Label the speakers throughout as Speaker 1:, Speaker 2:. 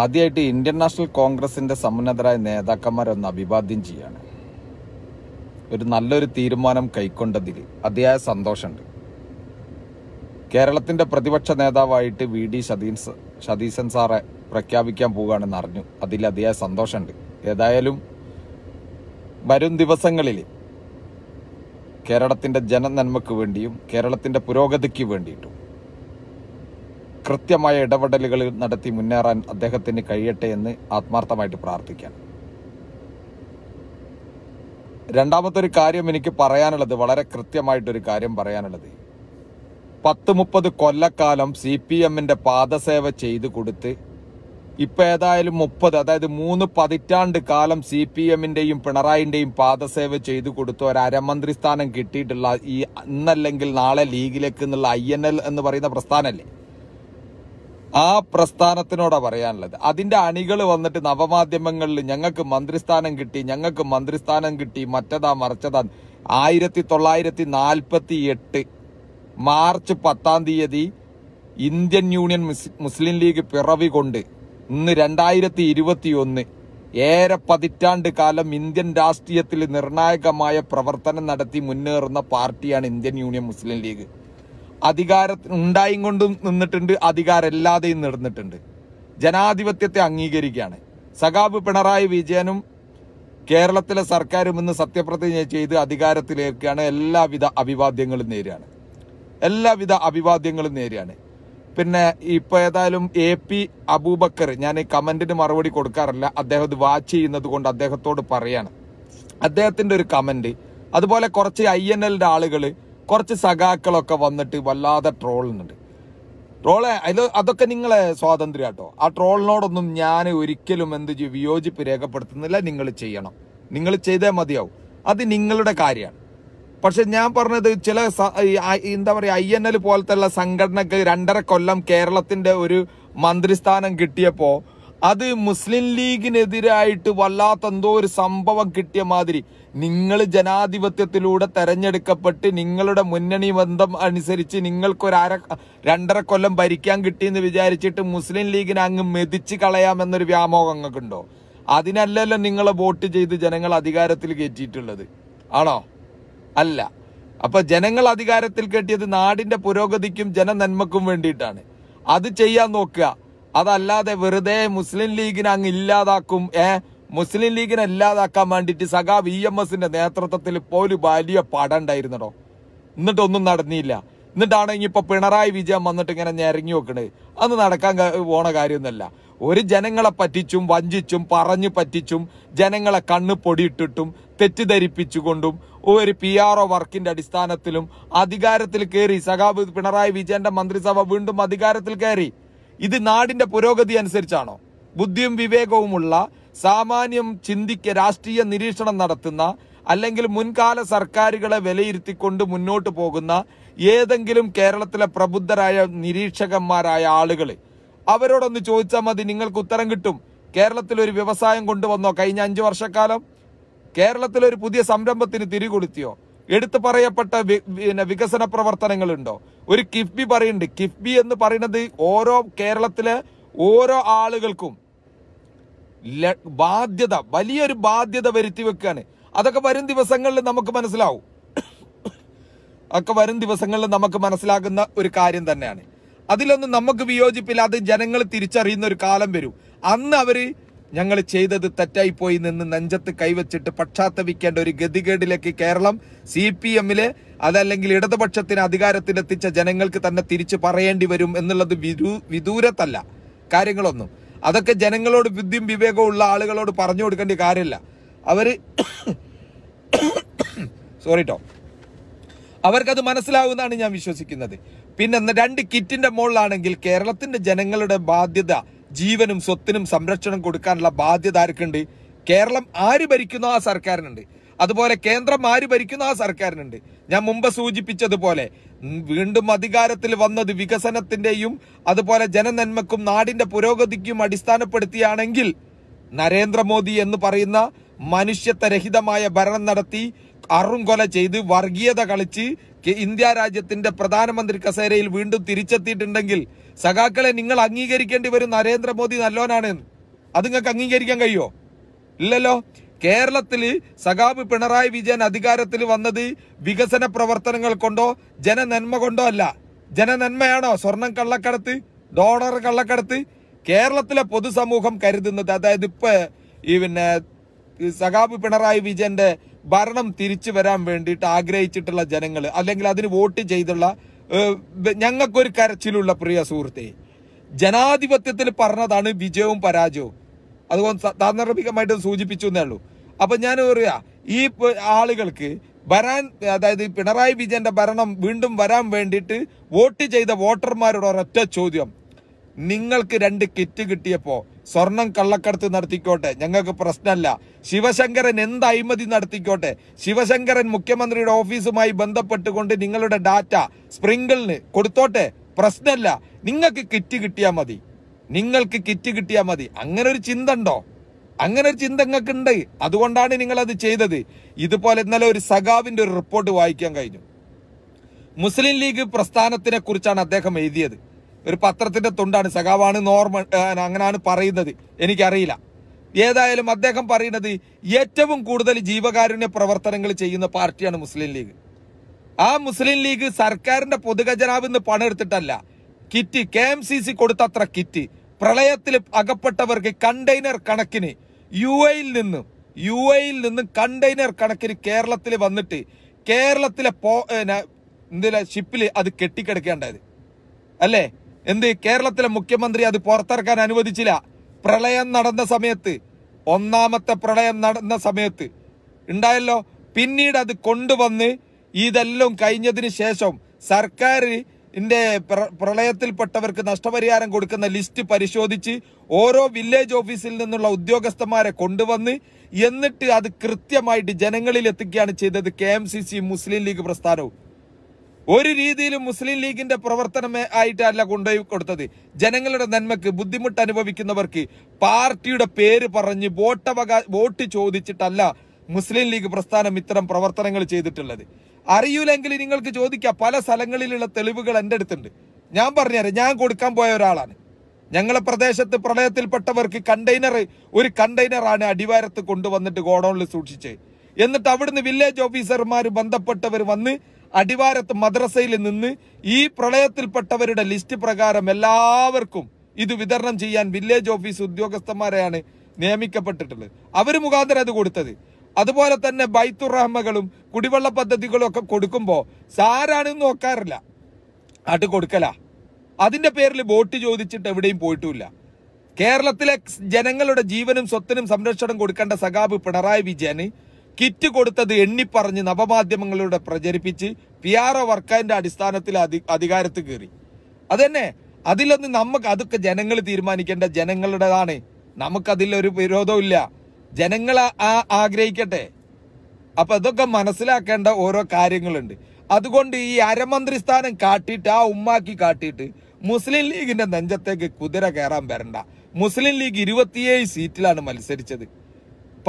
Speaker 1: ആദ്യമായിട്ട് Indian national കോൺഗ്രസിന്റെ സമുന്നതരായ നേതാക്കന്മാരൊന്ന് അഭിവാദ്യം ചെയ്യാണ് ഒരു നല്ലൊരു തീരുമാനം കൈക്കൊണ്ടതിൽ അതിയായ സന്തോഷമുണ്ട് കേരളത്തിന്റെ പ്രതിപക്ഷ നേതാവായിട്ട് വി ഡി സതീൻ സാറെ പ്രഖ്യാപിക്കാൻ പോവുകയാണെന്ന് അറിഞ്ഞു അതിൽ അതിയായ സന്തോഷമുണ്ട് ഏതായാലും വരും ദിവസങ്ങളിൽ കേരളത്തിന്റെ ജനനന്മയ്ക്ക് വേണ്ടിയും കേരളത്തിന്റെ പുരോഗതിക്ക് വേണ്ടിയിട്ടും കൃത്യമായ ഇടപെടലുകൾ നടത്തി മുന്നേറാൻ അദ്ദേഹത്തിന് കഴിയട്ടെ എന്ന് ആത്മാർത്ഥമായിട്ട് പ്രാർത്ഥിക്കാം രണ്ടാമത്തെ ഒരു കാര്യം എനിക്ക് പറയാനുള്ളത് വളരെ കൃത്യമായിട്ടൊരു കാര്യം പറയാനുള്ളത് പത്ത് മുപ്പത് കൊല്ലക്കാലം സി പി എമ്മിന്റെ പാദസേവ ചെയ്തു കൊടുത്ത് ഇപ്പൊ ഏതായാലും മുപ്പത് അതായത് മൂന്ന് പതിറ്റാണ്ട് കാലം സി പി എമ്മിന്റെയും പിണറായിന്റെയും പാദസേവ ചെയ്തു കൊടുത്ത ഒരു അരമന്ത്രി സ്ഥാനം കിട്ടിയിട്ടുള്ള ഈ ഇന്നല്ലെങ്കിൽ നാളെ ലീഗിലേക്ക് എന്നുള്ള ഐ എൻ എൽ എന്ന് പറയുന്ന പ്രസ്ഥാനമല്ലേ ആ പ്രസ്ഥാനത്തിനോടാ പറയാനുള്ളത് അതിന്റെ അണികൾ വന്നിട്ട് നവമാധ്യമങ്ങളിൽ ഞങ്ങൾക്ക് മന്ത്രിസ്ഥാനം കിട്ടി ഞങ്ങൾക്ക് മന്ത്രിസ്ഥാനം കിട്ടി മറ്റതാ മറിച്ചതാ ആയിരത്തി തൊള്ളായിരത്തി നാൽപ്പത്തി എട്ട് മാർച്ച് പത്താം തീയതി ഇന്ത്യൻ യൂണിയൻ മുസ്ലിം ലീഗ് പിറവി കൊണ്ട് ഇന്ന് രണ്ടായിരത്തി ഇരുപത്തി ഒന്ന് ഏറെ പതിറ്റാണ്ട് കാലം ഇന്ത്യൻ രാഷ്ട്രീയത്തിൽ നിർണായകമായ പ്രവർത്തനം നടത്തി മുന്നേറുന്ന പാർട്ടിയാണ് ഇന്ത്യൻ യൂണിയൻ മുസ്ലിം ലീഗ് അധികാരത്തിന് ഉണ്ടായും കൊണ്ടും നിന്നിട്ടുണ്ട് അധികാരം ഇല്ലാതെയും നടന്നിട്ടുണ്ട് ജനാധിപത്യത്തെ അംഗീകരിക്കുകയാണ് സഖാബ് പിണറായി വിജയനും കേരളത്തിലെ സർക്കാരും ഇന്ന് സത്യപ്രതിജ്ഞ ചെയ്ത് അധികാരത്തിലേക്കാണ് എല്ലാവിധ അഭിവാദ്യങ്ങളും നേരുകയാണ് എല്ലാവിധ അഭിവാദ്യങ്ങളും നേരിയാണ് പിന്നെ ഇപ്പൊ ഏതായാലും എ പി അബൂബക്കർ ഞാൻ ഈ കമന്റിന് മറുപടി കൊടുക്കാറില്ല അദ്ദേഹത്തെ വാച്ച് ചെയ്യുന്നത് കൊണ്ട് അദ്ദേഹത്തോട് പറയാണ് അദ്ദേഹത്തിന്റെ ഒരു കമന്റ് അതുപോലെ കുറച്ച് ഐ എൻ എല്ലിന്റെ ആളുകൾ കുറച്ച് സഖാക്കളൊക്കെ വന്നിട്ട് വല്ലാതെ ട്രോളുന്നുണ്ട് ട്രോളെ അതിൽ അതൊക്കെ നിങ്ങളെ സ്വാതന്ത്ര്യം കേട്ടോ ആ ട്രോളിനോടൊന്നും ഞാൻ ഒരിക്കലും എന്ത് വിയോജിപ്പ് രേഖപ്പെടുത്തുന്നില്ല നിങ്ങൾ ചെയ്യണം നിങ്ങൾ ചെയ്തേ മതിയാവും അത് നിങ്ങളുടെ കാര്യമാണ് പക്ഷെ ഞാൻ പറഞ്ഞത് ചില എന്താ പറയുക ഐ എൻ എൽ പോലത്തെ ഉള്ള സംഘടനക്ക് രണ്ടര കൊല്ലം കേരളത്തിന്റെ ഒരു മന്ത്രിസ്ഥാനം കിട്ടിയപ്പോൾ അത് മുസ്ലിം ലീഗിനെതിരായിട്ട് വല്ലാത്ത എന്തോ ഒരു സംഭവം കിട്ടിയ മാതിരി നിങ്ങൾ ജനാധിപത്യത്തിലൂടെ തെരഞ്ഞെടുക്കപ്പെട്ട് നിങ്ങളുടെ മുന്നണി ബന്ധം അനുസരിച്ച് നിങ്ങൾക്കൊരു അര രണ്ടര കൊല്ലം ഭരിക്കാൻ കിട്ടിയെന്ന് വിചാരിച്ചിട്ട് മുസ്ലിം ലീഗിനെ അങ്ങ് മെതിച്ച് കളയാമെന്നൊരു വ്യാമോഹം അങ്ങക്കുണ്ടോ അതിനല്ലല്ലോ നിങ്ങളെ വോട്ട് ചെയ്ത് ജനങ്ങൾ അധികാരത്തിൽ കയറ്റിയിട്ടുള്ളത് ആണോ അല്ല അപ്പൊ ജനങ്ങൾ അധികാരത്തിൽ കെട്ടിയത് നാടിന്റെ പുരോഗതിക്കും ജനനന്മക്കും വേണ്ടിയിട്ടാണ് അത് ചെയ്യാൻ നോക്കുക അതല്ലാതെ വെറുതെ മുസ്ലിം ലീഗിനെ അങ്ങ് ഇല്ലാതാക്കും ഏ മുസ്ലിം ലീഗിനെ ഇല്ലാതാക്കാൻ വേണ്ടിയിട്ട് സഖാ വി എം എസിന്റെ നേതൃത്വത്തിൽ ഇപ്പോൾ ഒരു വലിയ പടം ഉണ്ടായിരുന്നടോ എന്നിട്ടൊന്നും നടന്നില്ല എന്നിട്ടാണ് ഇനിയിപ്പോൾ പിണറായി വിജയൻ വന്നിട്ട് ഇങ്ങനെ ഞെരങ്ങി വെക്കണത് അന്ന് നടക്കാൻ പോണ കാര്യമൊന്നുമല്ല ഒരു ജനങ്ങളെ പറ്റിച്ചും വഞ്ചിച്ചും പറഞ്ഞു പറ്റിച്ചും ജനങ്ങളെ കണ്ണ് പൊടിയിട്ടിട്ടും തെറ്റിദ്ധരിപ്പിച്ചുകൊണ്ടും ഒരു പി ആർ ഒ വർക്കിന്റെ അടിസ്ഥാനത്തിലും അധികാരത്തിൽ കയറി സഖാബ് പിണറായി വിജയന്റെ മന്ത്രിസഭ വീണ്ടും അധികാരത്തിൽ കയറി ഇത് നാടിന്റെ പുരോഗതി അനുസരിച്ചാണോ ബുദ്ധിയും വിവേകവുമുള്ള സാമാന്യം ചിന്തിക്ക രാഷ്ട്രീയ നിരീക്ഷണം നടത്തുന്ന അല്ലെങ്കിൽ മുൻകാല സർക്കാരുകളെ വിലയിരുത്തിക്കൊണ്ട് മുന്നോട്ട് പോകുന്ന ഏതെങ്കിലും കേരളത്തിലെ പ്രബുദ്ധരായ നിരീക്ഷകന്മാരായ ആളുകൾ അവരോടൊന്ന് ചോദിച്ചാൽ മതി നിങ്ങൾക്ക് ഉത്തരം കിട്ടും കേരളത്തിൽ ഒരു വ്യവസായം കൊണ്ടുവന്നോ കഴിഞ്ഞ അഞ്ച് വർഷക്കാലം കേരളത്തിൽ ഒരു പുതിയ സംരംഭത്തിന് തിരികൊളുത്തിയോ എടുത്തു പറയപ്പെട്ട പിന്നെ വികസന പ്രവർത്തനങ്ങളുണ്ടോ ഒരു കിഫ്ബി പറയുന്നുണ്ട് കിഫ്ബി എന്ന് പറയുന്നത് ഓരോ കേരളത്തിലെ ഓരോ ആളുകൾക്കും ബാധ്യത വലിയൊരു ബാധ്യത വരുത്തി വെക്കുകയാണ് അതൊക്കെ വരും ദിവസങ്ങളിൽ നമുക്ക് മനസ്സിലാവും ഒക്കെ വരും ദിവസങ്ങളിൽ നമുക്ക് മനസ്സിലാകുന്ന ഒരു കാര്യം തന്നെയാണ് അതിലൊന്നും നമുക്ക് വിയോജിപ്പില്ല അത് ജനങ്ങൾ തിരിച്ചറിയുന്ന ഒരു കാലം വരും അന്ന് അവര് ഞങ്ങൾ ചെയ്തത് തെറ്റായിപ്പോയി നിന്ന് നെഞ്ചത്ത് കൈവച്ചിട്ട് പക്ഷാത്തപിക്കേണ്ട ഒരു ഗതികേടിലേക്ക് കേരളം സി പി എമ്മിലെ അതല്ലെങ്കിൽ ഇടതുപക്ഷത്തിന് അധികാരത്തിലെത്തിച്ച ജനങ്ങൾക്ക് തന്നെ തിരിച്ചു പറയേണ്ടി വരും എന്നുള്ളത് വിദൂരത്തല്ല കാര്യങ്ങളൊന്നും അതൊക്കെ ജനങ്ങളോട് ബുദ്ധിയും വിവേകവും ഉള്ള ആളുകളോട് പറഞ്ഞു കൊടുക്കേണ്ട കാര്യമില്ല അവര് സോറിട്ടോ അവർക്കത് മനസ്സിലാവുമെന്നാണ് ഞാൻ വിശ്വസിക്കുന്നത് പിന്നെ രണ്ട് കിറ്റിന്റെ മുകളിലാണെങ്കിൽ കേരളത്തിന്റെ ജനങ്ങളുടെ ബാധ്യത ജീവനും സ്വത്തിനും സംരക്ഷണം കൊടുക്കാനുള്ള ബാധ്യത ആർക്കുണ്ട് കേരളം ആര് ഭരിക്കുന്നു ആ സർക്കാരിനുണ്ട് അതുപോലെ കേന്ദ്രം ആര് ഭരിക്കുന്നു ആ സർക്കാരിനുണ്ട് ഞാൻ മുമ്പ് സൂചിപ്പിച്ചതുപോലെ വീണ്ടും അധികാരത്തിൽ വന്നത് വികസനത്തിന്റെയും അതുപോലെ ജനനന്മക്കും നാടിന്റെ പുരോഗതിക്കും അടിസ്ഥാനപ്പെടുത്തിയാണെങ്കിൽ നരേന്ദ്രമോദി എന്ന് പറയുന്ന മനുഷ്യത്വരഹിതമായ ഭരണം നടത്തി അറും കൊല ചെയ്ത് വർഗീയത കളിച്ച് ഇന്ത്യ രാജ്യത്തിന്റെ പ്രധാനമന്ത്രി കസേരയിൽ വീണ്ടും തിരിച്ചെത്തിയിട്ടുണ്ടെങ്കിൽ സഖാക്കളെ നിങ്ങൾ അംഗീകരിക്കേണ്ടി വരും നരേന്ദ്രമോദി നല്ലോനാണ് അത് നിങ്ങൾക്ക് അംഗീകരിക്കാൻ കഴിയോ ഇല്ലല്ലോ കേരളത്തിൽ സഖാബ് പിണറായി വിജയൻ അധികാരത്തിൽ വന്നത് വികസന പ്രവർത്തനങ്ങൾ കൊണ്ടോ ജനനന്മ കൊണ്ടോ അല്ല ജനനന്മയാണോ സ്വർണം കള്ളക്കടത്ത് ഡോളർ കള്ളക്കടത്ത് കേരളത്തിലെ പൊതുസമൂഹം കരുതുന്നത് അതായത് ഇപ്പൊ ഈ പിന്നെ സഖാബ് പിണറായി വിജയന്റെ ഭരണം തിരിച്ചു വരാൻ വേണ്ടിയിട്ട് ആഗ്രഹിച്ചിട്ടുള്ള ജനങ്ങൾ അല്ലെങ്കിൽ അതിന് വോട്ട് ചെയ്തുള്ള ഞങ്ങൾക്കൊരു കരച്ചിലുള്ള പ്രിയ സുഹൃത്തെ ജനാധിപത്യത്തിൽ പറഞ്ഞതാണ് വിജയവും പരാജയവും അതുകൊണ്ട് സാധാരണമായിട്ട് സൂചിപ്പിച്ചു എന്നേ ഉള്ളൂ അപ്പൊ ഞാൻ പറയാ ഈ ആളുകൾക്ക് വരാൻ അതായത് പിണറായി വിജയന്റെ ഭരണം വീണ്ടും വരാൻ വേണ്ടിയിട്ട് വോട്ട് ചെയ്ത വോട്ടർമാരുടെ ഒരൊറ്റ ചോദ്യം നിങ്ങൾക്ക് രണ്ട് കിറ്റ് കിട്ടിയപ്പോൾ സ്വർണം കള്ളക്കടത്ത് നടത്തിക്കോട്ടെ ഞങ്ങൾക്ക് പ്രശ്നമല്ല ശിവശങ്കരൻ എന്ത് അഴിമതി നടത്തിക്കോട്ടെ ശിവശങ്കരൻ മുഖ്യമന്ത്രിയുടെ ഓഫീസുമായി ബന്ധപ്പെട്ടുകൊണ്ട് നിങ്ങളുടെ ഡാറ്റ സ്പ്രിങ്കിളിന് കൊടുത്തോട്ടെ പ്രശ്നമല്ല നിങ്ങൾക്ക് കിറ്റ് കിട്ടിയാൽ മതി നിങ്ങൾക്ക് കിറ്റ് കിട്ടിയാൽ മതി അങ്ങനെ ഒരു ചിന്ത ഉണ്ടോ അങ്ങനെ ഒരു ചിന്ത ഉണ്ട് അതുകൊണ്ടാണ് നിങ്ങൾ അത് ചെയ്തത് ഇതുപോലെ ഇന്നലെ ഒരു സഖാവിന്റെ ഒരു റിപ്പോർട്ട് വായിക്കാൻ കഴിഞ്ഞു മുസ്ലിം ലീഗ് പ്രസ്ഥാനത്തിനെ കുറിച്ചാണ് അദ്ദേഹം എഴുതിയത് ഒരു പത്രത്തിന്റെ തുണ്ടാണ് സഖാവാണ് നോർമൽ അങ്ങനാണ് പറയുന്നത് എനിക്കറിയില്ല ഏതായാലും അദ്ദേഹം പറയുന്നത് ഏറ്റവും കൂടുതൽ ജീവകാരുണ്യ പ്രവർത്തനങ്ങൾ ചെയ്യുന്ന പാർട്ടിയാണ് മുസ്ലിം ലീഗ് ആ മുസ്ലിം ലീഗ് സർക്കാരിന്റെ പൊതുഖജനാവിൽ നിന്ന് പണെടുത്തിട്ടല്ല kit K M C C കൊടുത്തത്ര കിറ്റ് പ്രളയത്തിൽ അകപ്പെട്ടവർക്ക് കണ്ടെയ്നർ കണക്കിന് യു എയിൽ നിന്നും യു എയിൽ നിന്നും കണ്ടെയ്നർ കണക്കിന് കേരളത്തിൽ വന്നിട്ട് കേരളത്തിലെ പോ എന്തിലെ ഷിപ്പിൽ അത് കെട്ടിക്കിടക്കേണ്ടത് അല്ലേ എന്ത് കേരളത്തിലെ മുഖ്യമന്ത്രി അത് പുറത്തിറക്കാൻ അനുവദിച്ചില്ല പ്രളയം നടന്ന സമയത്ത് ഒന്നാമത്തെ പ്രളയം നടന്ന സമയത്ത് ഉണ്ടായല്ലോ പിന്നീട് അത് കൊണ്ടുവന്ന് ഇതെല്ലാം കഴിഞ്ഞതിന് ശേഷം സർക്കാരിന്റെ പ്രളയത്തിൽപ്പെട്ടവർക്ക് നഷ്ടപരിഹാരം കൊടുക്കുന്ന ലിസ്റ്റ് പരിശോധിച്ച് ഓരോ വില്ലേജ് ഓഫീസിൽ നിന്നുള്ള ഉദ്യോഗസ്ഥന്മാരെ കൊണ്ടുവന്ന് എന്നിട്ട് അത് കൃത്യമായിട്ട് ജനങ്ങളിൽ എത്തിക്കുകയാണ് ചെയ്തത് കെ മുസ്ലിം ലീഗ് പ്രസ്ഥാനവും ഒരു രീതിയിലും മുസ്ലിം ലീഗിന്റെ പ്രവർത്തനമേ ആയിട്ടല്ല കൊണ്ടുപോയി കൊടുത്തത് ജനങ്ങളുടെ നന്മക്ക് ബുദ്ധിമുട്ട് അനുഭവിക്കുന്നവർക്ക് പാർട്ടിയുടെ പേര് പറഞ്ഞ് വോട്ട് ചോദിച്ചിട്ടല്ല മുസ്ലിം ലീഗ് പ്രസ്ഥാനം ഇത്തരം പ്രവർത്തനങ്ങൾ ചെയ്തിട്ടുള്ളത് അറിയൂലെങ്കിൽ നിങ്ങൾക്ക് ചോദിക്കാം പല സ്ഥലങ്ങളിലുള്ള തെളിവുകൾ എന്റെ അടുത്തുണ്ട് ഞാൻ പറഞ്ഞുതരാം ഞാൻ കൊടുക്കാൻ പോയ ഒരാളാണ് ഞങ്ങളെ പ്രദേശത്ത് പ്രളയത്തിൽപ്പെട്ടവർക്ക് കണ്ടെയ്നർ ഒരു കണ്ടെയ്നറാണ് അടിവാരത്ത് കൊണ്ടുവന്നിട്ട് ഗോഡൌണിൽ സൂക്ഷിച്ചത് എന്നിട്ട് അവിടുന്ന് വില്ലേജ് ഓഫീസർമാർ ബന്ധപ്പെട്ടവർ വന്ന് അടിവാരത്ത് മദ്രസയിൽ നിന്ന് ഈ പ്രളയത്തിൽപ്പെട്ടവരുടെ ലിസ്റ്റ് പ്രകാരം എല്ലാവർക്കും ഇത് വിതരണം ചെയ്യാൻ വില്ലേജ് ഓഫീസ് ഉദ്യോഗസ്ഥന്മാരെയാണ് നിയമിക്കപ്പെട്ടിട്ടുള്ളത് അവർ മുഖാന്തരം അത് കൊടുത്തത് അതുപോലെ തന്നെ ബൈത്തുറഹ്മകളും കുടിവെള്ള പദ്ധതികളും ഒക്കെ കൊടുക്കുമ്പോൾ സാരാണെന്ന് നോക്കാറില്ല അത് കൊടുക്കല അതിന്റെ പേരിൽ വോട്ട് ചോദിച്ചിട്ട് എവിടെയും പോയിട്ടില്ല കേരളത്തിലെ ജനങ്ങളുടെ ജീവനും സ്വത്തിനും സംരക്ഷണം കൊടുക്കേണ്ട സഖാബ് പിണറായി വിജയന് കിറ്റ് കൊടുത്തത് എണ്ണിപ്പറഞ്ഞ് നവമാധ്യമങ്ങളിലൂടെ പ്രചരിപ്പിച്ച് പി ആർ ഒ വർക്കതിന്റെ അടിസ്ഥാനത്തിൽ അധി അധികാരത്ത് കയറി അതന്നെ അതിലൊന്ന് നമുക്ക് അതൊക്കെ ജനങ്ങൾ തീരുമാനിക്കേണ്ട ജനങ്ങളുടേതാണ് നമുക്കതിലൊരു ഇല്ല ജനങ്ങൾ ആ ആഗ്രഹിക്കട്ടെ അപ്പൊ അതൊക്കെ മനസ്സിലാക്കേണ്ട ഓരോ കാര്യങ്ങളുണ്ട് അതുകൊണ്ട് ഈ അരമന്ത്രി സ്ഥാനം കാട്ടിയിട്ട് ആ ഉമ്മാക്കി കാട്ടിയിട്ട് മുസ്ലിം ലീഗിന്റെ നെഞ്ചത്തേക്ക് കുതിര കയറാൻ വരണ്ട മുസ്ലിം ലീഗ് ഇരുപത്തിയേഴ് സീറ്റിലാണ് മത്സരിച്ചത്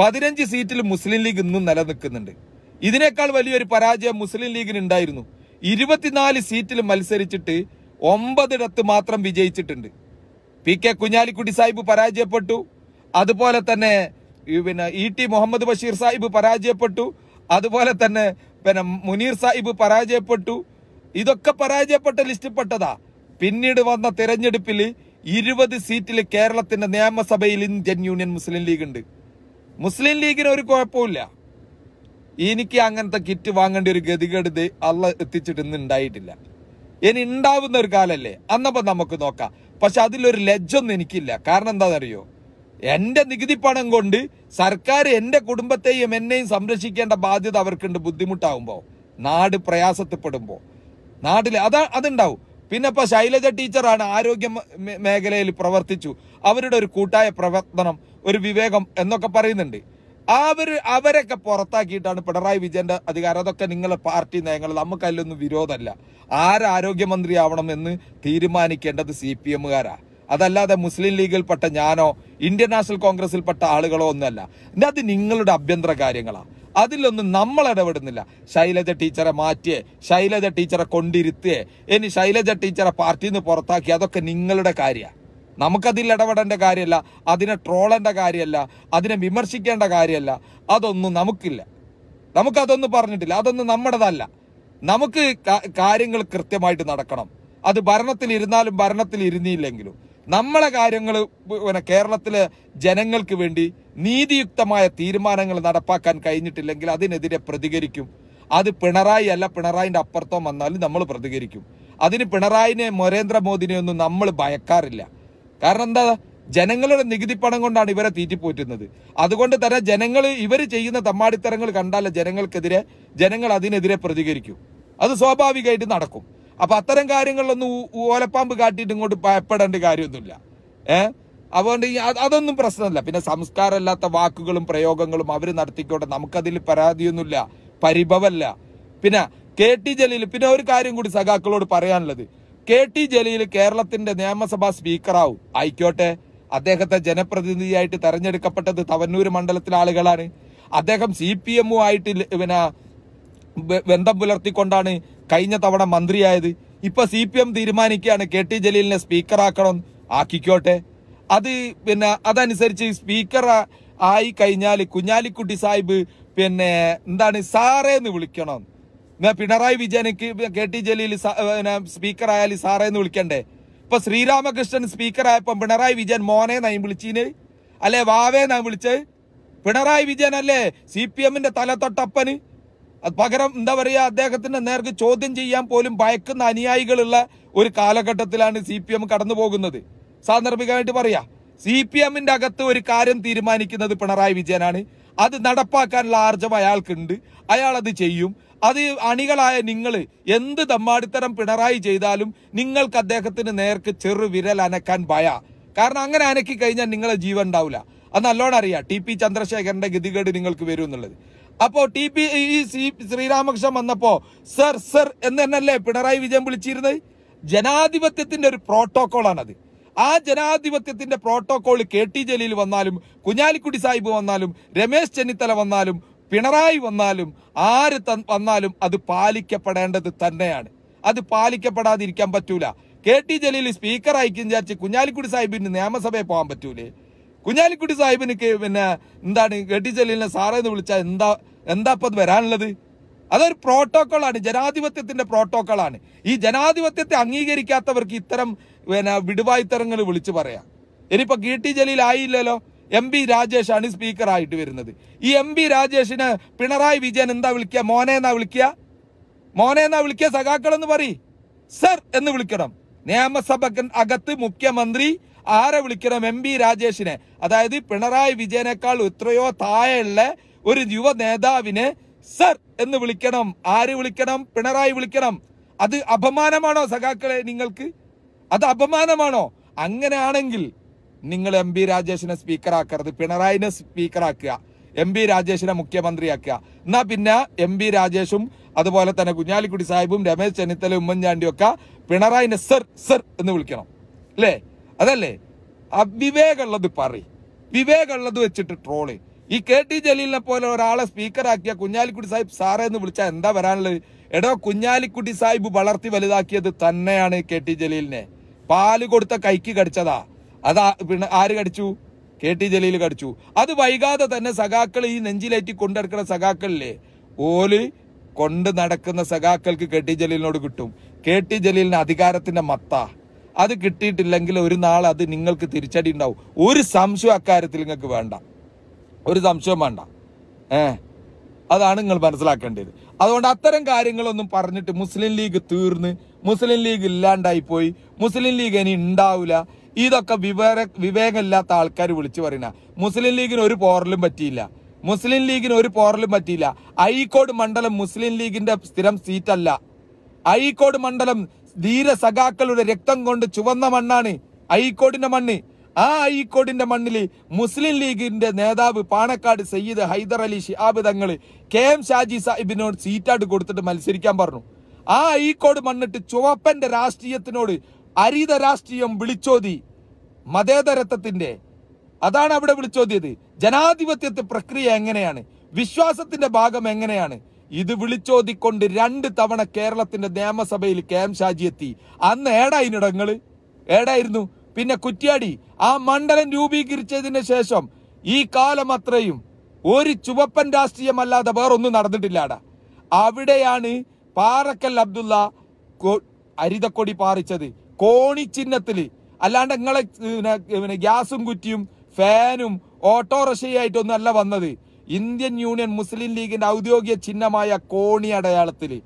Speaker 1: പതിനഞ്ച് സീറ്റിൽ മുസ്ലിം ലീഗ് ഇന്നും നിലനിൽക്കുന്നുണ്ട് ഇതിനേക്കാൾ വലിയൊരു പരാജയം മുസ്ലിം ലീഗിന് ഉണ്ടായിരുന്നു ഇരുപത്തിനാല് സീറ്റിൽ മത്സരിച്ചിട്ട് ഒമ്പതിടത്ത് മാത്രം വിജയിച്ചിട്ടുണ്ട് പി കെ കുഞ്ഞാലിക്കുട്ടി സാഹിബ് പരാജയപ്പെട്ടു അതുപോലെ തന്നെ പിന്നെ ഇ ടി മുഹമ്മദ് ബഷീർ സാഹിബ് പരാജയപ്പെട്ടു അതുപോലെ തന്നെ പിന്നെ മുനീർ സാഹിബ് പരാജയപ്പെട്ടു ഇതൊക്കെ പരാജയപ്പെട്ട ലിസ്റ്റ്പ്പെട്ടതാ പിന്നീട് വന്ന തെരഞ്ഞെടുപ്പിൽ ഇരുപത് സീറ്റിൽ കേരളത്തിന്റെ നിയമസഭയിൽ ഇന്ത്യൻ യൂണിയൻ മുസ്ലിം ലീഗ് ഉണ്ട് മുസ്ലിം ലീഗിന് ഒരു കുഴപ്പമില്ല എനിക്ക് അങ്ങനത്തെ കിറ്റ് വാങ്ങേണ്ട ഒരു ഗതികെടുത് അള്ള എത്തിച്ചിട്ട് ഇന്ന് ഉണ്ടായിട്ടില്ല ഇനി ഉണ്ടാവുന്ന ഒരു കാലല്ലേ അന്നപ്പോ നമുക്ക് നോക്കാം പക്ഷെ അതിലൊരു ലജ്ജൊന്നും എനിക്കില്ല കാരണം എന്താണെന്നറിയോ എന്റെ നികുതി പണം കൊണ്ട് സർക്കാർ എന്റെ കുടുംബത്തെയും എന്നെയും സംരക്ഷിക്കേണ്ട ബാധ്യത അവർക്കുണ്ട് ബുദ്ധിമുട്ടാവുമ്പോൾ നാട് പ്രയാസത്തിൽപ്പെടുമ്പോൾ നാട്ടിൽ അതാ അതുണ്ടാവും പിന്നെ ഇപ്പൊ ശൈലജ ടീച്ചറാണ് ആരോഗ്യ മേഖലയിൽ പ്രവർത്തിച്ചു അവരുടെ ഒരു കൂട്ടായ പ്രവർത്തനം ഒരു വിവേകം എന്നൊക്കെ പറയുന്നുണ്ട് അവര് അവരൊക്കെ പുറത്താക്കിയിട്ടാണ് പിണറായി വിജയന്റെ അധികാരം അതൊക്കെ നിങ്ങളെ പാർട്ടി നയങ്ങൾ നമുക്ക് അതിലൊന്നും വിരോധമല്ല ആരാരോഗ്യമന്ത്രി എന്ന് തീരുമാനിക്കേണ്ടത് സി പി എമ്മുകാരാ അതല്ലാതെ മുസ്ലിം ലീഗിൽപ്പെട്ട ഞാനോ ഇന്ത്യൻ നാഷണൽ കോൺഗ്രസിൽപ്പെട്ട ആളുകളോ ഒന്നുമല്ല അത് നിങ്ങളുടെ അഭ്യന്തര കാര്യങ്ങളാണ് അതിലൊന്നും നമ്മൾ ഇടപെടുന്നില്ല ശൈലജ ടീച്ചറെ മാറ്റിയേ ശൈലജ ടീച്ചറെ കൊണ്ടിരുത്തിയേ ഇനി ശൈലജ ടീച്ചറെ പാർട്ടിയിൽ നിന്ന് പുറത്താക്കി അതൊക്കെ നിങ്ങളുടെ കാര്യമാണ് നമുക്കതിൽ ഇടപെടേണ്ട കാര്യമല്ല അതിനെ ട്രോളേണ്ട കാര്യമല്ല അതിനെ വിമർശിക്കേണ്ട കാര്യമല്ല അതൊന്നും നമുക്കില്ല നമുക്കതൊന്നും പറഞ്ഞിട്ടില്ല അതൊന്നും നമ്മുടേതല്ല നമുക്ക് കാര്യങ്ങൾ കൃത്യമായിട്ട് നടക്കണം അത് ഭരണത്തിൽ ഇരുന്നാലും ഭരണത്തിൽ ഇരുന്നില്ലെങ്കിലും നമ്മളെ കാര്യങ്ങൾ പിന്നെ കേരളത്തിലെ ജനങ്ങൾക്ക് വേണ്ടി നീതിയുക്തമായ തീരുമാനങ്ങൾ നടപ്പാക്കാൻ കഴിഞ്ഞിട്ടില്ലെങ്കിൽ അതിനെതിരെ പ്രതികരിക്കും അത് പിണറായി അല്ല പിണറായിൻ്റെ അപ്പുറത്തോ വന്നാലും നമ്മൾ പ്രതികരിക്കും അതിന് പിണറായിനെ നരേന്ദ്രമോദിനെ ഒന്നും നമ്മൾ ഭയക്കാറില്ല കാരണം എന്താ ജനങ്ങളുടെ നികുതി പണം കൊണ്ടാണ് ഇവരെ തീറ്റിപ്പോറ്റുന്നത് അതുകൊണ്ട് തന്നെ ജനങ്ങൾ ഇവർ ചെയ്യുന്ന തമ്മാടിത്തരങ്ങൾ കണ്ടാലേ ജനങ്ങൾക്കെതിരെ ജനങ്ങൾ അതിനെതിരെ പ്രതികരിക്കും അത് സ്വാഭാവികമായിട്ട് നടക്കും അപ്പൊ അത്തരം കാര്യങ്ങളിലൊന്നും ഓലപ്പാമ്പ് കാട്ടിയിട്ട് ഇങ്ങോട്ട് ഭയപ്പെടേണ്ട കാര്യമൊന്നുമില്ല ഏ അതുകൊണ്ട് അതൊന്നും പ്രശ്നമല്ല പിന്നെ സംസ്കാരമല്ലാത്ത വാക്കുകളും പ്രയോഗങ്ങളും അവർ നടത്തിക്കോട്ടെ നമുക്കതിൽ പരാതിയൊന്നുമില്ല പരിഭവല്ല പിന്നെ കെ ടി ജലീൽ പിന്നെ ഒരു കാര്യം കൂടി സഖാക്കളോട് പറയാനുള്ളത് കെ ടി ജലീൽ കേരളത്തിന്റെ നിയമസഭാ സ്പീക്കറാവും ആയിക്കോട്ടെ അദ്ദേഹത്തെ ജനപ്രതിനിധിയായിട്ട് തെരഞ്ഞെടുക്കപ്പെട്ടത് തവന്നൂർ മണ്ഡലത്തിലെ ആളുകളാണ് അദ്ദേഹം സി പി എമ്മുമായിട്ട് പിന്നെ ബന്ധം പുലർത്തിക്കൊണ്ടാണ് കഴിഞ്ഞ തവണ മന്ത്രിയായത് ഇപ്പൊ സി പി എം തീരുമാനിക്കുകയാണ് കെ ടി ജലീലിനെ സ്പീക്കറാക്കണം ആക്കിക്കോട്ടെ അത് പിന്നെ അതനുസരിച്ച് സ്പീക്കർ ആയി കഴിഞ്ഞാൽ കുഞ്ഞാലിക്കുട്ടി സാഹിബ് പിന്നെ എന്താണ് സാറേ എന്ന് വിളിക്കണം പിണറായി വിജയനക്ക് കെ ടി ജലീൽ സ്പീക്കർ ആയാലും സാറേ എന്ന് വിളിക്കണ്ടേ ഇപ്പൊ ശ്രീരാമകൃഷ്ണൻ സ്പീക്കർ ആയപ്പോ പിണറായി വിജയൻ മോനെ നയം വിളിച്ചീന് അല്ലെ വാവേ നയം വിളിച്ച് പിണറായി വിജയൻ അല്ലേ സി പി എമ്മിന്റെ തല തൊട്ടപ്പന് പകരം എന്താ പറയുക അദ്ദേഹത്തിന്റെ നേർക്ക് ചോദ്യം ചെയ്യാൻ പോലും ഭയക്കുന്ന അനുയായികളുള്ള ഒരു കാലഘട്ടത്തിലാണ് സി പി എം കടന്നു പോകുന്നത് സാന്ദർഭികമായിട്ട് പറയാ സി പി എമ്മിന്റെ അകത്ത് ഒരു കാര്യം തീരുമാനിക്കുന്നത് പിണറായി വിജയനാണ് അത് നടപ്പാക്കാനുള്ള ആർജവം അയാൾക്കുണ്ട് അയാൾ അത് ചെയ്യും അത് അണികളായ നിങ്ങൾ എന്ത് തമ്മാടിത്തരം പിണറായി ചെയ്താലും നിങ്ങൾക്ക് അദ്ദേഹത്തിന് നേർക്ക് ചെറു വിരൽ അനക്കാൻ ഭയ കാരണം അങ്ങനെ അനക്കി കഴിഞ്ഞാൽ നിങ്ങളെ ജീവൻ ഉണ്ടാവില്ല അത് നല്ലോണം അറിയാം ടി പി ചന്ദ്രശേഖരന്റെ ഗതികേട് നിങ്ങൾക്ക് വരും എന്നുള്ളത് അപ്പോ ടി പി സി ശ്രീരാമകൃഷ്ണൻ വന്നപ്പോ സർ സർ എന്ന് തന്നെയല്ലേ പിണറായി വിജയൻ വിളിച്ചിരുന്നത് ജനാധിപത്യത്തിന്റെ ഒരു ആണത് ആ ജനാധിപത്യത്തിന്റെ പ്രോട്ടോകോൾ കെ ടി ജലീൽ വന്നാലും കുഞ്ഞാലിക്കുട്ടി സാഹിബ് വന്നാലും രമേശ് ചെന്നിത്തല വന്നാലും പിണറായി വന്നാലും ആര് വന്നാലും അത് പാലിക്കപ്പെടേണ്ടത് തന്നെയാണ് അത് പാലിക്കപ്പെടാതിരിക്കാൻ പറ്റൂല കെ ടി ജലീൽ സ്പീക്കർ വിചാരിച്ച് കുഞ്ഞാലിക്കുട്ടി സാഹിബിന് നിയമസഭയിൽ പോകാൻ പറ്റൂലേ കുഞ്ഞാലിക്കുട്ടി സാഹിബിന് പിന്നെ എന്താണ് കെ ടി ജലീലിനെ സാറേന്ന് വിളിച്ചാൽ എന്താ എന്താ അത് വരാനുള്ളത് അതൊരു പ്രോട്ടോക്കോളാണ് ജനാധിപത്യത്തിന്റെ പ്രോട്ടോക്കോളാണ് ഈ ജനാധിപത്യത്തെ അംഗീകരിക്കാത്തവർക്ക് ഇത്തരം പിന്നെ വിടുവായുത്തരങ്ങൾ വിളിച്ചു പറയാം ഇനിയിപ്പോൾ കി ടി ജലീൽ ആയില്ലല്ലോ എം പി രാജേഷാണ് സ്പീക്കറായിട്ട് വരുന്നത് ഈ എം ബി രാജേഷിന് പിണറായി വിജയൻ എന്താ വിളിക്കുക മോനെ എന്നാ വിളിക്കുക മോനെ എന്നാ വിളിക്കുക എന്ന് പറ സർ എന്ന് വിളിക്കണം നിയമസഭ അകത്ത് മുഖ്യമന്ത്രി ആരെ വിളിക്കണം എം ബി രാജേഷിനെ അതായത് പിണറായി വിജയനേക്കാൾ എത്രയോ താഴെയുള്ള ഒരു യുവ നേതാവിനെ സർ എന്ന് വിളിക്കണം ആര് വിളിക്കണം പിണറായി വിളിക്കണം അത് അപമാനമാണോ സഖാക്കളെ നിങ്ങൾക്ക് അത് അപമാനമാണോ അങ്ങനെയാണെങ്കിൽ നിങ്ങൾ എം പി രാജേഷിനെ സ്പീക്കറാക്കരുത് പിണറായിനെ സ്പീക്കറാക്കുക എം പി രാജേഷിനെ മുഖ്യമന്ത്രിയാക്കുക എന്നാ പിന്നെ എം പി രാജേഷും അതുപോലെ തന്നെ കുഞ്ഞാലിക്കുട്ടി സാഹിബും രമേശ് ചെന്നിത്തല ഉമ്മൻചാണ്ടിയൊക്കെ പിണറായിനെ സർ സർ എന്ന് വിളിക്കണം അല്ലേ അതല്ലേ അവിവേകമുള്ളത് പറ വിവേകമുള്ളത് വെച്ചിട്ട് ട്രോള് ഈ കെ ടി ജലീലിനെ പോലെ ഒരാളെ സ്പീക്കറാക്കിയ കുഞ്ഞാലിക്കുട്ടി സാഹിബ് സാറേ എന്ന് വിളിച്ചാൽ എന്താ വരാനുള്ളത് എടോ കുഞ്ഞാലിക്കുട്ടി സാഹിബ് വളർത്തി വലുതാക്കിയത് തന്നെയാണ് കെ ടി ജലീലിനെ പാല് കൊടുത്ത കൈക്ക് കടിച്ചതാ അതാ പിന്നെ ആര് കടിച്ചു കെ ടി ജലീൽ കടിച്ചു അത് വൈകാതെ തന്നെ സഖാക്കൾ ഈ നെഞ്ചിലേറ്റി കൊണ്ടെടുക്കുന്ന സഖാക്കളില്ലേ ഓല് കൊണ്ട് നടക്കുന്ന സഖാക്കൾക്ക് കെ ടി ജലീലിനോട് കിട്ടും കെ ടി ജലീലിന് അധികാരത്തിന്റെ മത്ത അത് കിട്ടിയിട്ടില്ലെങ്കിൽ ഒരു നാൾ അത് നിങ്ങൾക്ക് തിരിച്ചടി ഉണ്ടാവും ഒരു സംശയം അക്കാര്യത്തിൽ നിങ്ങൾക്ക് വേണ്ട ഒരു സംശയം വേണ്ട ഏ അതാണ് നിങ്ങൾ മനസ്സിലാക്കേണ്ടത് അതുകൊണ്ട് അത്തരം കാര്യങ്ങളൊന്നും പറഞ്ഞിട്ട് മുസ്ലിം ലീഗ് തീർന്ന് മുസ്ലിം ലീഗ് ഇല്ലാണ്ടായി പോയി മുസ്ലിം ലീഗ് ഇനി ഉണ്ടാവില്ല ഇതൊക്കെ വിവര വിവേകമില്ലാത്ത ആൾക്കാർ വിളിച്ചു പറയുന്ന മുസ്ലിം ലീഗിന് ഒരു പോറലും പറ്റിയില്ല മുസ്ലിം ലീഗിന് ഒരു പോറലും പറ്റിയില്ല അഴീക്കോട് മണ്ഡലം മുസ്ലിം ലീഗിന്റെ സ്ഥിരം സീറ്റല്ല അഴീക്കോട് മണ്ഡലം ധീര സഖാക്കളുടെ രക്തം കൊണ്ട് ചുവന്ന മണ്ണാണ് അഴീക്കോടിന്റെ മണ്ണ് ആ അഴീക്കോടിന്റെ മണ്ണിൽ മുസ്ലിം ലീഗിന്റെ നേതാവ് പാണക്കാട് സയ്യിദ് ഹൈദർ അലി ഷിഹാബ് തങ്ങൾ കെ എം ഷാജി സാഹിബിനോട് സീറ്റായിട്ട് കൊടുത്തിട്ട് മത്സരിക്കാൻ പറഞ്ഞു ആ അഴീക്കോട് മണ്ണിട്ട് ചുവപ്പന്റെ രാഷ്ട്രീയത്തിനോട് അരിത രാഷ്ട്രീയം വിളിച്ചോതി മതേതരത്വത്തിന്റെ അതാണ് അവിടെ വിളിച്ചോതിയത് ജനാധിപത്യത്തെ പ്രക്രിയ എങ്ങനെയാണ് വിശ്വാസത്തിന്റെ ഭാഗം എങ്ങനെയാണ് ഇത് വിളിച്ചോതിക്കൊണ്ട് രണ്ട് തവണ കേരളത്തിന്റെ നിയമസഭയിൽ കെ എം ഷാജി എത്തി അന്ന് ഏടായിരുന്നു ഇടങ്ങള് ഏടായിരുന്നു പിന്നെ കുറ്റിയാടി ആ മണ്ഡലം രൂപീകരിച്ചതിന് ശേഷം ഈ കാലം അത്രയും ഒരു ചുവപ്പൻ രാഷ്ട്രീയമല്ലാതെ വേറൊന്നും നടന്നിട്ടില്ലാടാ അവിടെയാണ് പാറക്കൽ അബ്ദുള്ള അരിതക്കൊടി പാറിച്ചത് കോണി ചിഹ്നത്തില് അല്ലാണ്ട് നിങ്ങളെ ഗ്യാസും കുറ്റിയും ഫാനും ഓട്ടോറിക്ഷയായിട്ടൊന്നും അല്ല വന്നത് ഇന്ത്യൻ യൂണിയൻ മുസ്ലിം ലീഗിന്റെ ഔദ്യോഗിക ചിഹ്നമായ കോണി അടയാളത്തില്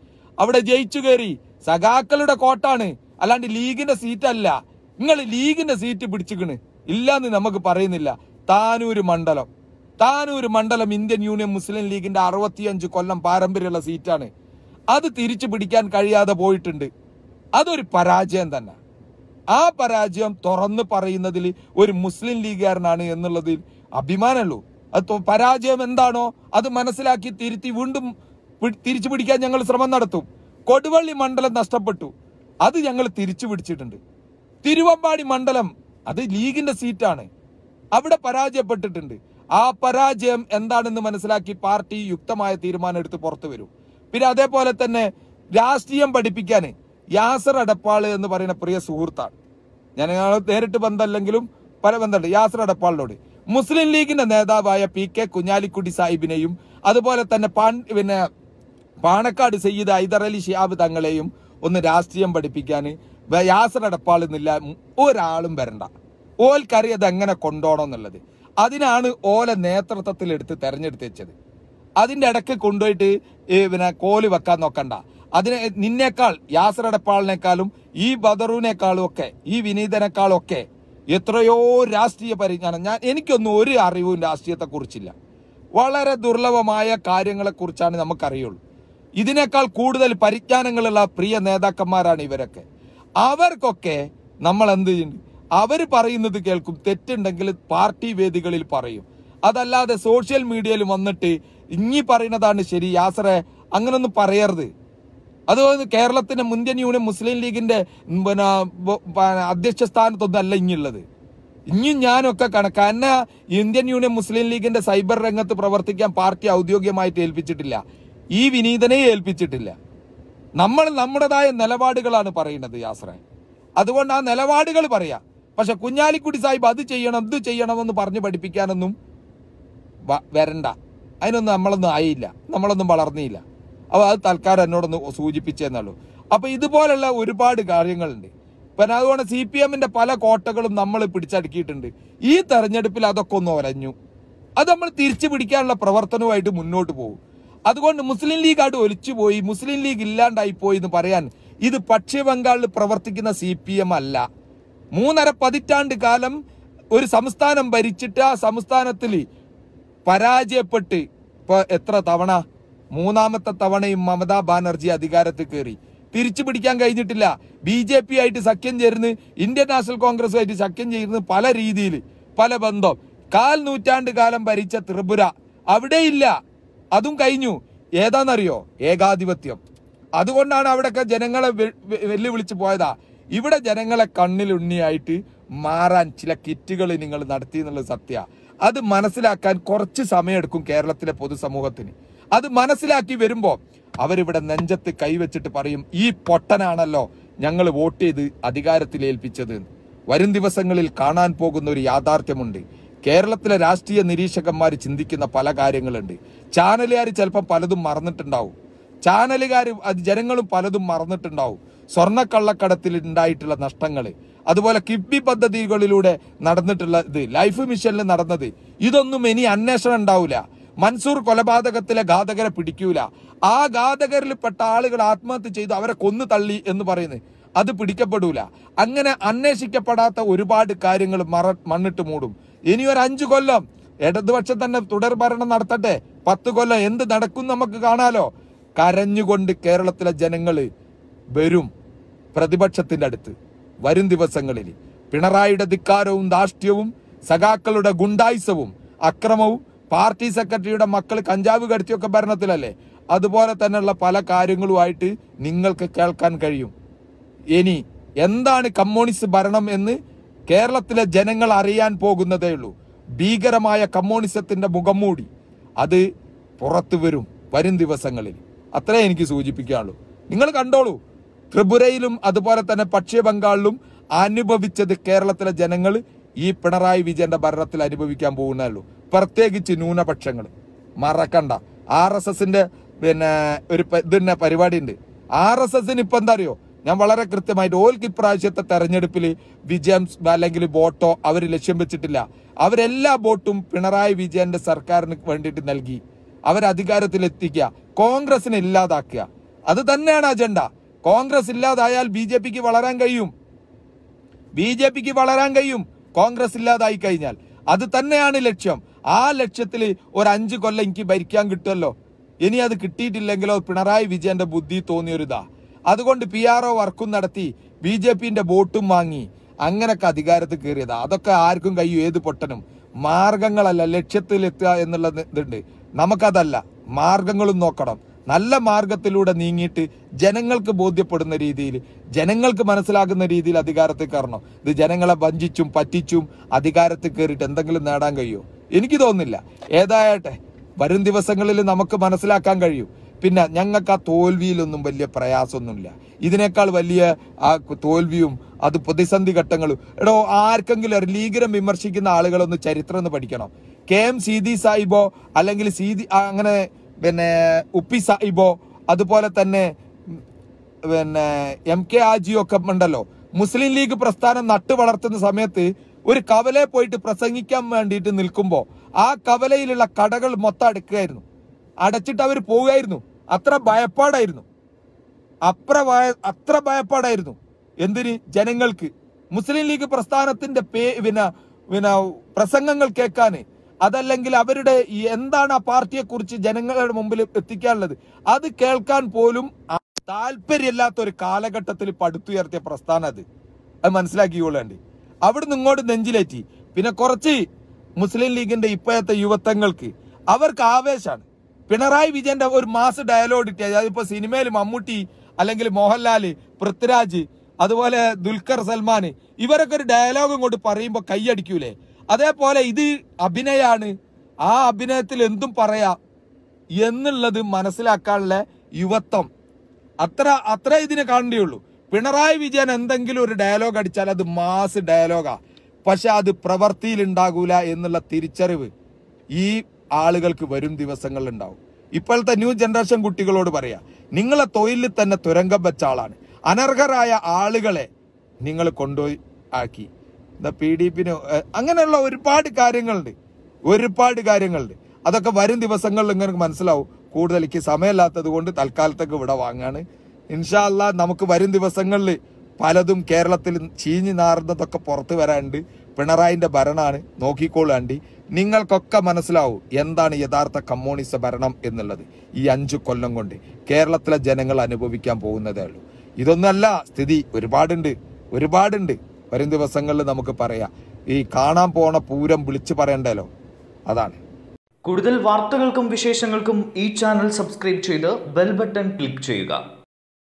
Speaker 1: അവിടെ ജയിച്ചു കയറി സഖാക്കളുടെ കോട്ടാണ് അല്ലാണ്ട് ലീഗിന്റെ സീറ്റല്ല നിങ്ങൾ ലീഗിന്റെ സീറ്റ് പിടിച്ചിക്കണ് ഇല്ലാന്ന് നമുക്ക് പറയുന്നില്ല താനൂര് മണ്ഡലം താനൂര് മണ്ഡലം ഇന്ത്യൻ യൂണിയൻ മുസ്ലിം ലീഗിന്റെ അറുപത്തിയഞ്ച് കൊല്ലം പാരമ്പര്യമുള്ള സീറ്റാണ് അത് തിരിച്ചു പിടിക്കാൻ കഴിയാതെ പോയിട്ടുണ്ട് അതൊരു പരാജയം തന്നെ ആ പരാജയം തുറന്ന് പറയുന്നതിൽ ഒരു മുസ്ലിം ലീഗുകാരനാണ് എന്നുള്ളതിൽ അഭിമാനമുള്ളൂ അത് പരാജയം എന്താണോ അത് മനസ്സിലാക്കി തിരുത്തി വീണ്ടും തിരിച്ചു പിടിക്കാൻ ഞങ്ങൾ ശ്രമം നടത്തും കൊടുവള്ളി മണ്ഡലം നഷ്ടപ്പെട്ടു അത് ഞങ്ങൾ തിരിച്ചു പിടിച്ചിട്ടുണ്ട് തിരുവമ്പാടി മണ്ഡലം അത് ലീഗിന്റെ സീറ്റാണ് അവിടെ പരാജയപ്പെട്ടിട്ടുണ്ട് ആ പരാജയം എന്താണെന്ന് മനസ്സിലാക്കി പാർട്ടി യുക്തമായ തീരുമാനം എടുത്ത് പുറത്തു വരും പിന്നെ അതേപോലെ തന്നെ രാഷ്ട്രീയം പഠിപ്പിക്കാൻ യാസർ അടപ്പാള് എന്ന് പറയുന്ന പ്രിയ സുഹൃത്താണ് ഞാൻ നേരിട്ട് ബന്ധമല്ലെങ്കിലും പല ബന്ധമുണ്ട് യാസർ അടപ്പാളിനോട് മുസ്ലിം ലീഗിന്റെ നേതാവായ പി കെ കുഞ്ഞാലിക്കുട്ടി സാഹിബിനെയും അതുപോലെ തന്നെ പിന്നെ പാണക്കാട് സയ്യിദ് ഹൈദർ അലി ഷിയാബ് തങ്ങളെയും ഒന്ന് രാഷ്ട്രീയം പഠിപ്പിക്കാൻ യാസർ അടപ്പാൾ എന്നില്ല ഒരാളും വരണ്ട അത് എങ്ങനെ കൊണ്ടുപോകണം എന്നുള്ളത് അതിനാണ് ഓലെ നേതൃത്വത്തിൽ എടുത്ത് തെരഞ്ഞെടുത്ത് വെച്ചത് അതിൻ്റെ ഇടയ്ക്ക് കൊണ്ടുപോയിട്ട് പിന്നെ കോല് വെക്കാൻ നോക്കണ്ട അതിന് നിന്നേക്കാൾ യാസർ ഈ ബദറുവിനേക്കാളും ഒക്കെ ഈ വിനീതനേക്കാളും ഒക്കെ എത്രയോ രാഷ്ട്രീയ പരിജ്ഞാനം ഞാൻ എനിക്കൊന്നും ഒരു അറിവും കുറിച്ചില്ല വളരെ ദുർലഭമായ കാര്യങ്ങളെക്കുറിച്ചാണ് നമുക്കറിയുള്ളൂ ഇതിനേക്കാൾ കൂടുതൽ പരിജ്ഞാനങ്ങളുള്ള പ്രിയ നേതാക്കന്മാരാണ് ഇവരൊക്കെ അവർക്കൊക്കെ നമ്മൾ എന്ത് ചെയ്യുന്നുണ്ട് അവർ പറയുന്നത് കേൾക്കും തെറ്റുണ്ടെങ്കിൽ പാർട്ടി വേദികളിൽ പറയും അതല്ലാതെ സോഷ്യൽ മീഡിയയിൽ വന്നിട്ട് ഇങ്ങി പറയുന്നതാണ് ശരി യാസറെ അങ്ങനൊന്നും പറയരുത് അതുപോലെ കേരളത്തിന്റെ മുന്ത്യൻ യൂണിയൻ മുസ്ലിം ലീഗിന്റെ പിന്നെ അധ്യക്ഷ സ്ഥാനത്തൊന്നും അല്ല ഇങ്ങുള്ളത് ഇനിയും ഞാനൊക്കെ കണക്ക് എന്നെ ഇന്ത്യൻ യൂണിയൻ മുസ്ലിം ലീഗിന്റെ സൈബർ രംഗത്ത് പ്രവർത്തിക്കാൻ പാർട്ടി ഔദ്യോഗികമായിട്ട് ഏൽപ്പിച്ചിട്ടില്ല ഈ വിനീതനെ ഏൽപ്പിച്ചിട്ടില്ല നമ്മൾ നമ്മുടേതായ നിലപാടുകളാണ് പറയുന്നത് യാസ്ര അതുകൊണ്ട് ആ നിലപാടുകൾ പറയാം പക്ഷെ കുഞ്ഞാലിക്കുട്ടി സാഹിബ് അത് ചെയ്യണം ഇത് ചെയ്യണമെന്ന് പറഞ്ഞ് പഠിപ്പിക്കാനൊന്നും വരണ്ട അതിനൊന്നും നമ്മളൊന്നും ആയില്ല നമ്മളൊന്നും വളർന്നില്ല അപ്പോൾ അത് തൽക്കാലം എന്നോടൊന്ന് സൂചിപ്പിച്ചേന്നുള്ളൂ അപ്പോൾ ഇതുപോലുള്ള ഒരുപാട് കാര്യങ്ങളുണ്ട് പിന്നെ അതുകൊണ്ട് സി പി എമ്മിൻ്റെ പല കോട്ടകളും നമ്മൾ പിടിച്ചടുക്കിയിട്ടുണ്ട് ഈ തെരഞ്ഞെടുപ്പിൽ അതൊക്കെ ഒന്ന് ഒരഞ്ഞു അത് നമ്മൾ തിരിച്ചു പിടിക്കാനുള്ള പ്രവർത്തനവുമായിട്ട് മുന്നോട്ട് പോകും അതുകൊണ്ട് മുസ്ലിം ലീഗ് ആട് ഒലിച്ചുപോയി മുസ്ലിം ലീഗ് ഇല്ലാണ്ടായി പോയി എന്ന് പറയാൻ ഇത് പശ്ചിമ ബംഗാളിൽ പ്രവർത്തിക്കുന്ന സി അല്ല മൂന്നര പതിറ്റാണ്ട് കാലം ഒരു സംസ്ഥാനം ഭരിച്ചിട്ട് ആ സംസ്ഥാനത്തിൽ പരാജയപ്പെട്ട് ഇപ്പൊ എത്ര തവണ മൂന്നാമത്തെ തവണയും മമതാ ബാനർജി അധികാരത്തിൽ കയറി തിരിച്ചു പിടിക്കാൻ കഴിഞ്ഞിട്ടില്ല ബി ജെ പി ആയിട്ട് സഖ്യം ചേർന്ന് ഇന്ത്യൻ നാഷണൽ കോൺഗ്രസുമായിട്ട് സഖ്യം ചേർന്ന് പല രീതിയിൽ പല ബന്ധം കാൽ നൂറ്റാണ്ട് കാലം ഭരിച്ച ത്രിപുര അവിടെയില്ല അതും കഴിഞ്ഞു ഏതാണെന്നറിയോ ഏകാധിപത്യം അതുകൊണ്ടാണ് അവിടെയൊക്കെ ജനങ്ങളെ വെല്ലുവിളിച്ച് പോയതാ ഇവിടെ ജനങ്ങളെ കണ്ണിലുണ്ണിയായിട്ട് മാറാൻ ചില കിറ്റുകൾ നിങ്ങൾ നടത്തി എന്നുള്ളത് സത്യ അത് മനസ്സിലാക്കാൻ കുറച്ച് സമയമെടുക്കും കേരളത്തിലെ പൊതുസമൂഹത്തിന് അത് മനസ്സിലാക്കി വരുമ്പോൾ അവരിവിടെ നെഞ്ചത്ത് കൈവച്ചിട്ട് പറയും ഈ പൊട്ടനാണല്ലോ ഞങ്ങൾ വോട്ട് ചെയ്ത് അധികാരത്തിൽ ഏൽപ്പിച്ചത് വരും ദിവസങ്ങളിൽ കാണാൻ പോകുന്ന ഒരു യാഥാർത്ഥ്യമുണ്ട് കേരളത്തിലെ രാഷ്ട്രീയ നിരീക്ഷകന്മാർ ചിന്തിക്കുന്ന പല കാര്യങ്ങളുണ്ട് ചാനലുകാർ ചിലപ്പോൾ പലതും മറന്നിട്ടുണ്ടാവും ചാനലുകാർ ജനങ്ങളും പലതും മറന്നിട്ടുണ്ടാവും സ്വർണ്ണക്കള്ളക്കടത്തിൽ ഉണ്ടായിട്ടുള്ള നഷ്ടങ്ങൾ അതുപോലെ കിഫ്ബി പദ്ധതികളിലൂടെ നടന്നിട്ടുള്ള ഇത് ലൈഫ് മിഷനിൽ നടന്നത് ഇതൊന്നും ഇനി അന്വേഷണം ഉണ്ടാവില്ല മൻസൂർ കൊലപാതകത്തിലെ ഘാതകരെ പിടിക്കൂല ആ ഘാതകരിൽപ്പെട്ട ആളുകൾ ആത്മഹത്യ ചെയ്ത് അവരെ കൊന്നു തള്ളി എന്ന് പറയുന്നത് അത് പിടിക്കപ്പെടൂല അങ്ങനെ അന്വേഷിക്കപ്പെടാത്ത ഒരുപാട് കാര്യങ്ങൾ മറ മണ്ണിട്ട് മൂടും ഇനി ഒരു അഞ്ചു കൊല്ലം ഇടതുപക്ഷം തന്നെ തുടർ ഭരണം നടത്തട്ടെ പത്ത് കൊല്ലം എന്ത് നടക്കും നമുക്ക് കാണാലോ കരഞ്ഞുകൊണ്ട് കേരളത്തിലെ ജനങ്ങൾ വരും പ്രതിപക്ഷത്തിന്റെ അടുത്ത് വരും ദിവസങ്ങളിൽ പിണറായിയുടെ ധിക്കാരവും ധാഷ്ട്യവും സഖാക്കളുടെ ഗുണ്ടായിസവും അക്രമവും പാർട്ടി സെക്രട്ടറിയുടെ മക്കൾ കഞ്ചാവ് കടിച്ചൊക്കെ ഭരണത്തിലല്ലേ അതുപോലെ തന്നെയുള്ള പല കാര്യങ്ങളുമായിട്ട് നിങ്ങൾക്ക് കേൾക്കാൻ കഴിയും ഇനി എന്താണ് കമ്മ്യൂണിസ്റ്റ് ഭരണം എന്ന് കേരളത്തിലെ ജനങ്ങൾ അറിയാൻ പോകുന്നതേ ഉള്ളൂ ഭീകരമായ കമ്മ്യൂണിസത്തിന്റെ മുഖം മൂടി അത് പുറത്തു വരും വരും ദിവസങ്ങളിൽ അത്രേ എനിക്ക് സൂചിപ്പിക്കാനുള്ളൂ നിങ്ങൾ കണ്ടോളൂ ത്രിപുരയിലും അതുപോലെ തന്നെ പശ്ചിമ ബംഗാളിലും അനുഭവിച്ചത് കേരളത്തിലെ ജനങ്ങൾ ഈ പിണറായി വിജയന്റെ ഭരണത്തിൽ അനുഭവിക്കാൻ പോകുന്നല്ലോ പ്രത്യേകിച്ച് ന്യൂനപക്ഷങ്ങൾ മറക്കണ്ട ആർ എസ് എസിന്റെ പിന്നെ ഒരു ഇതിന്റെ പരിപാടി ഉണ്ട് ആർ എസ് എസിന് ഇപ്പൊ എന്താ അറിയോ ഞാൻ വളരെ കൃത്യമായിട്ട് ഓൽ കിപ്രാവശ്യത്തെ തെരഞ്ഞെടുപ്പിൽ വിജയം അല്ലെങ്കിൽ വോട്ടോ അവർ ലക്ഷ്യം വെച്ചിട്ടില്ല അവരെല്ലാ വോട്ടും പിണറായി വിജയന്റെ സർക്കാരിന് വേണ്ടിയിട്ട് നൽകി അവരധികാരത്തിൽ എത്തിക്കുക കോൺഗ്രസിനെ ഇല്ലാതാക്കുക അത് തന്നെയാണ് അജണ്ട കോൺഗ്രസ് ഇല്ലാതായാൽ ബി ജെ പിക്ക് വളരാൻ കഴിയും ബി ജെ പിക്ക് വളരാൻ കഴിയും കോൺഗ്രസ് ഇല്ലാതായി കഴിഞ്ഞാൽ അത് തന്നെയാണ് ലക്ഷ്യം ആ ലക്ഷ്യത്തിൽ ഒരു അഞ്ച് കൊല്ലം എനിക്ക് ഭരിക്കാൻ കിട്ടുമല്ലോ ഇനി അത് കിട്ടിയിട്ടില്ലെങ്കിലോ പിണറായി വിജയന്റെ ബുദ്ധി തോന്നിയൊരിതാ അതുകൊണ്ട് പി ആർ ഒ വർക്കും നടത്തി ബി ജെ പിന്റെ ബോട്ടും വാങ്ങി അങ്ങനൊക്കെ അധികാരത്തിൽ കയറിയതാ അതൊക്കെ ആർക്കും കഴിയും ഏത് പൊട്ടനും മാർഗങ്ങളല്ല ലക്ഷ്യത്തിലെത്തുക എന്നുള്ള ഇതുണ്ട് നമുക്കതല്ല മാർഗങ്ങളും നോക്കണം നല്ല മാർഗത്തിലൂടെ നീങ്ങിയിട്ട് ജനങ്ങൾക്ക് ബോധ്യപ്പെടുന്ന രീതിയിൽ ജനങ്ങൾക്ക് മനസ്സിലാകുന്ന രീതിയിൽ അധികാരത്തിൽ കയറണം ഇത് ജനങ്ങളെ വഞ്ചിച്ചും പറ്റിച്ചും അധികാരത്തിൽ കയറിയിട്ട് എന്തെങ്കിലും നേടാൻ കഴിയുമോ എനിക്ക് തോന്നുന്നില്ല ഏതായാട്ടെ വരും ദിവസങ്ങളിൽ നമുക്ക് മനസ്സിലാക്കാൻ കഴിയും പിന്നെ ഞങ്ങൾക്ക് ആ തോൽവിയിലൊന്നും വലിയ പ്രയാസമൊന്നുമില്ല ഇതിനേക്കാൾ വലിയ ആ തോൽവിയും അത് പ്രതിസന്ധി ഘട്ടങ്ങളും എടോ ആർക്കെങ്കിലും ഒരു ലീഗരം വിമർശിക്കുന്ന ആളുകളൊന്ന് ചരിത്രം എന്ന് പഠിക്കണം കെ എം സീതി സാഹിബോ അല്ലെങ്കിൽ സീതി അങ്ങനെ പിന്നെ ഉപ്പി സാഹിബോ അതുപോലെ തന്നെ പിന്നെ എം കെ ആജിയോ ഒക്കെ ഉണ്ടല്ലോ മുസ്ലിം ലീഗ് പ്രസ്ഥാനം നട്ടു വളർത്തുന്ന സമയത്ത് ഒരു കവലയെ പോയിട്ട് പ്രസംഗിക്കാൻ വേണ്ടിയിട്ട് നിൽക്കുമ്പോൾ ആ കവലയിലുള്ള കടകൾ മൊത്തം അടുക്കുകയായിരുന്നു അടച്ചിട്ട് അവർ പോവുകയായിരുന്നു അത്ര ഭയപ്പാടായിരുന്നു അത്ര അത്ര ഭയപ്പാടായിരുന്നു എന്തിന് ജനങ്ങൾക്ക് മുസ്ലിം ലീഗ് പ്രസ്ഥാനത്തിന്റെ പേ പിന്നെ പിന്നെ പ്രസംഗങ്ങൾ കേൾക്കാൻ അതല്ലെങ്കിൽ അവരുടെ എന്താണ് ആ പാർട്ടിയെ കുറിച്ച് ജനങ്ങളുടെ മുമ്പിൽ എത്തിക്കാനുള്ളത് അത് കേൾക്കാൻ പോലും താല്പര്യമില്ലാത്ത ഒരു കാലഘട്ടത്തിൽ പടുത്തുയർത്തിയ പ്രസ്ഥാനം അത് അത് അവിടെ അവിടുന്ന് ഇങ്ങോട്ട് നെഞ്ചിലേറ്റി പിന്നെ കുറച്ച് മുസ്ലിം ലീഗിന്റെ ഇപ്പോഴത്തെ യുവത്വങ്ങൾക്ക് അവർക്ക് ആവേശമാണ് പിണറായി വിജയന്റെ ഒരു മാസ് ഡയലോഗ് കിട്ടിയ ഇപ്പൊ സിനിമയിൽ മമ്മൂട്ടി അല്ലെങ്കിൽ മോഹൻലാൽ പൃഥ്വിരാജ് അതുപോലെ ദുൽഖർ സൽമാൻ ഇവരൊക്കെ ഒരു ഡയലോഗും കൊണ്ട് പറയുമ്പോൾ കൈയടിക്കൂലേ അതേപോലെ ഇത് അഭിനയാണ് ആ അഭിനയത്തിൽ എന്തും പറയാം എന്നുള്ളത് മനസ്സിലാക്കാനുള്ള യുവത്വം അത്ര അത്ര ഇതിനെ കാണേണ്ടിയുള്ളൂ പിണറായി വിജയൻ എന്തെങ്കിലും ഒരു ഡയലോഗ് അടിച്ചാൽ അത് മാസ് ഡയലോഗാ പക്ഷെ അത് പ്രവൃത്തിയിൽ ഉണ്ടാകൂല എന്നുള്ള തിരിച്ചറിവ് ഈ ആളുകൾക്ക് വരും ഉണ്ടാവും ഇപ്പോഴത്തെ ന്യൂ ജനറേഷൻ കുട്ടികളോട് പറയാ നിങ്ങളെ തൊഴിലിൽ തന്നെ തുരങ്കം വെച്ച ആളാണ് അനർഹരായ ആളുകളെ നിങ്ങൾ കൊണ്ടുപോയി ആക്കി എന്താ പി ഡി പിന് അങ്ങനെയുള്ള ഒരുപാട് കാര്യങ്ങളുണ്ട് ഒരുപാട് കാര്യങ്ങളുണ്ട് അതൊക്കെ വരും ദിവസങ്ങളിൽ ഇങ്ങനെ മനസ്സിലാവും കൂടുതൽ എനിക്ക് സമയമില്ലാത്തത് കൊണ്ട് തൽക്കാലത്തേക്ക് ഇവിടെ വാങ്ങാണ് ഇൻഷാല്ല നമുക്ക് വരും ദിവസങ്ങളിൽ പലതും കേരളത്തിൽ ചീഞ്ഞു നാറുന്നതൊക്കെ പുറത്തു വരാനുണ്ട് പിണറായിന്റെ ഭരണമാണ് നോക്കിക്കോളൂ ആണ്ടി നിങ്ങൾക്കൊക്കെ മനസ്സിലാവും എന്താണ് യഥാർത്ഥ കമ്മ്യൂണിസ ഭരണം എന്നുള്ളത് ഈ അഞ്ചു കൊല്ലം കൊണ്ട് കേരളത്തിലെ ജനങ്ങൾ അനുഭവിക്കാൻ പോകുന്നതേ ഉള്ളൂ ഇതൊന്നല്ല സ്ഥിതി ഒരുപാടുണ്ട് ഒരുപാടുണ്ട് വരും ദിവസങ്ങളിൽ നമുക്ക് പറയാം ഈ കാണാൻ പോണ പൂരം വിളിച്ചു പറയണ്ടല്ലോ അതാണ് കൂടുതൽ വാർത്തകൾക്കും വിശേഷങ്ങൾക്കും ഈ ചാനൽ സബ്സ്ക്രൈബ് ചെയ്ത് ബെൽ ബട്ടൺ ക്ലിക്ക് ചെയ്യുക